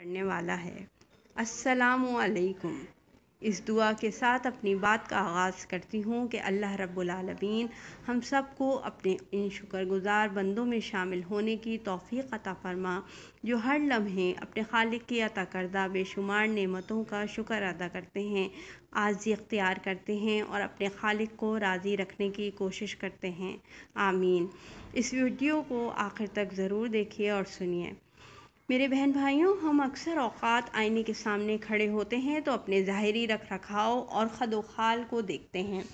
करने वाला है असलकुम इस दुआ के साथ अपनी बात का आगाज़ करती हूँ कि अल्लाह रब्बुलमीन हम सब को अपने इन शुक्रगुजार बंदों में शामिल होने की तोफ़ी अता फरमा जो हर लम्हे अपने खालिक की अता करदा बेशुमार नेमतों का शुक्र अदा करते हैं आजी अख्तियार करते हैं और अपने खालिक को राज़ी रखने की कोशिश करते हैं आमीन इस वीडियो को आखिर तक ज़रूर देखिए और सुनिए मेरे बहन भाइयों हम अक्सर औक़ात आईने के सामने खड़े होते हैं तो अपने ज़ाहरी रख रखाव और ख़द खाल को देखते हैं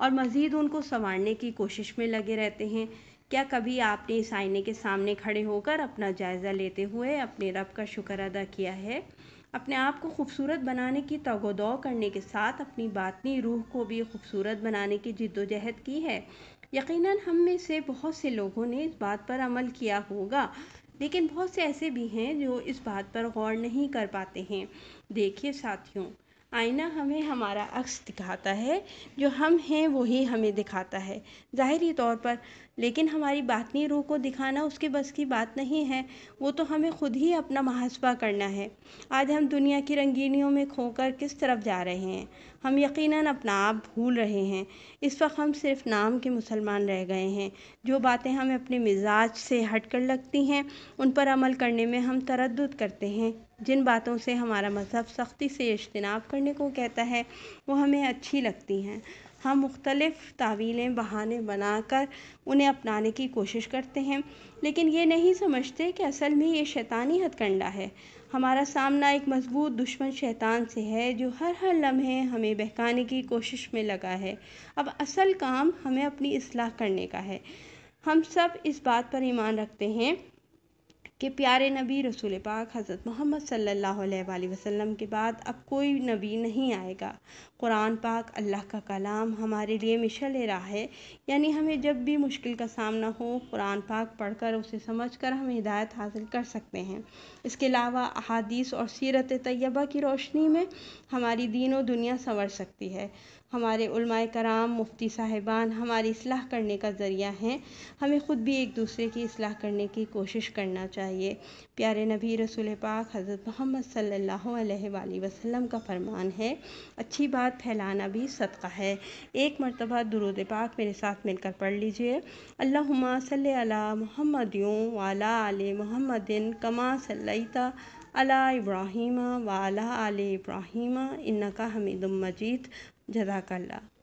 और मज़ीद उनको संवारने की कोशिश में लगे रहते हैं क्या कभी आपने इस आईने के सामने खड़े होकर अपना जायज़ा लेते हुए अपने रब का शुक्र अदा किया है अपने आप को खूबसूरत बनाने की तगोदौ करने के साथ अपनी बातनी रूह को भी खूबसूरत बनाने की जद्दोजहद की है यकीनन हम में से बहुत से लोगों ने इस बात पर अमल किया होगा लेकिन बहुत से ऐसे भी हैं जो इस बात पर गौर नहीं कर पाते हैं देखिए साथियों आईना हमें हमारा अक्स दिखाता है जो हम हैं वही हमें दिखाता है ज़ाहरी तौर पर लेकिन हमारी बातनी रूह को दिखाना उसके बस की बात नहीं है वो तो हमें खुद ही अपना मुहासबा करना है आज हम दुनिया की रंगीनियों में खोकर किस तरफ जा रहे हैं हम यकीनन अपना आप भूल रहे हैं इस वक्त हम सिर्फ नाम के मुसलमान रह गए हैं जो बातें हमें अपने मिजाज से हट कर लगती हैं उन पर अमल करने में हम तरद करते हैं जिन बातों से हमारा मज़हब सख्ती से इज्तनाब करने को कहता है वो हमें अच्छी लगती हैं हम मुख्तलफ़ तावीलें बहाने बनाकर उन्हें अपनाने की कोशिश करते हैं लेकिन ये नहीं समझते कि असल में ये शैतानी हथकंडा है हमारा सामना एक मजबूत दुश्मन शैतान से है जो हर हर लम्हे हमें बहकाने की कोशिश में लगा है अब असल काम हमें अपनी असलाह करने का है हम सब इस बात पर ईमान रखते हैं के प्यारे नबी रसूल पाक हज़रत मोहम्मद सल्ला अलैहि के बाद अब कोई नबी नहीं आएगा कुरान पाक अल्लाह का कलाम हमारे लिए मिशल रहा है यानी हमें जब भी मुश्किल का सामना हो कुरान पाक पढ़कर उसे समझकर हम हिदायत हासिल कर सकते हैं इसके अलावा अहादीस और सीरत तैयबा की रोशनी में हमारी दीनों दुनिया संवर सकती है हमारे कराम मुफ्ती साहिबान हमारी इसलाह करने का ज़रिया हैं हमें ख़ुद भी एक दूसरे की इसलाह करने की कोशिश करना चाहिए प्यारे नबी रसूल पाक हज़रत मोहम्मद सल्लल्लाहु अलैहि वसल्लम का फ़रमान है अच्छी बात फैलाना भी सदका है एक मरतबा दुरुद पाक मेरे साथ मिलकर पढ़ लीजिए अल्लाहुम्मा सल अला मोहम्मद वाला आल मोहम्मदिन कमा सल्लता अला इब्राहिम वाला आल इब्राहिम इन्ना का हमीदुम मजीद जदा